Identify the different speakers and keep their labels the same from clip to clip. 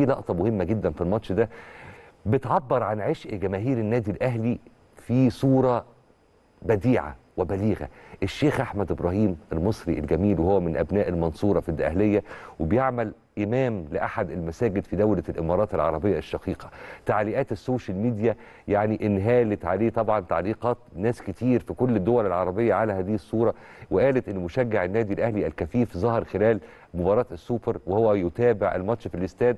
Speaker 1: في لقطه مهمه جدا في الماتش ده بتعبر عن عشق جماهير النادي الاهلي في صوره بديعه وبليغه الشيخ احمد ابراهيم المصري الجميل وهو من ابناء المنصوره في الدقهليه وبيعمل إمام لأحد المساجد في دولة الإمارات العربية الشقيقة تعليقات السوشيال ميديا يعني انهالت عليه طبعا تعليقات ناس كتير في كل الدول العربية على هذه الصورة وقالت أن مشجع النادي الأهلي الكفيف ظهر خلال مباراة السوبر وهو يتابع الماتش في الاستاد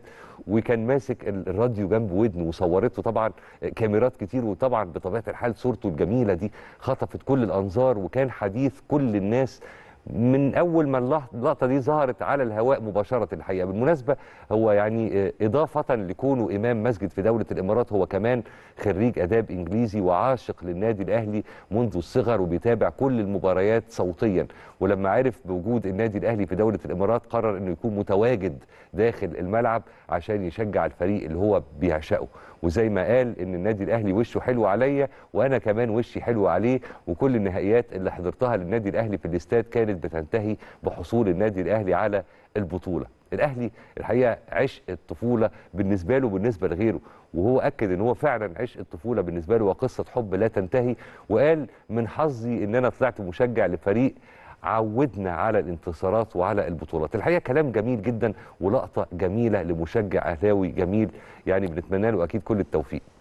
Speaker 1: وكان ماسك الراديو جنب ودنه وصورته طبعا كاميرات كتير وطبعا بطبيعة الحال صورته الجميلة دي خطفت كل الأنظار وكان حديث كل الناس من اول ما اللقطه دي ظهرت على الهواء مباشره الحقيقه بالمناسبه هو يعني آه، اضافه لكونه امام مسجد في دوله الامارات هو كمان خريج اداب انجليزي وعاشق للنادي الاهلي منذ الصغر وبيتابع كل المباريات صوتيا ولما عرف بوجود النادي الاهلي في دوله الامارات قرر انه يكون متواجد داخل الملعب عشان يشجع الفريق اللي هو بيعشقه وزي ما قال ان النادي الاهلي وشه حلو عليا وانا كمان وشي حلو عليه وكل النهائيات اللي حضرتها للنادي الاهلي في الاستاد كانت كانت بتنتهي بحصول النادي الاهلي على البطوله الاهلي الحقيقه عشق الطفوله بالنسبه له وبالنسبه لغيره وهو اكد ان هو فعلا عشق الطفوله بالنسبه له وقصه حب لا تنتهي وقال من حظي ان انا طلعت مشجع لفريق عودنا على الانتصارات وعلى البطولات الحقيقه كلام جميل جدا ولقطه جميله لمشجع اهلاوي جميل يعني بنتمنى له اكيد كل التوفيق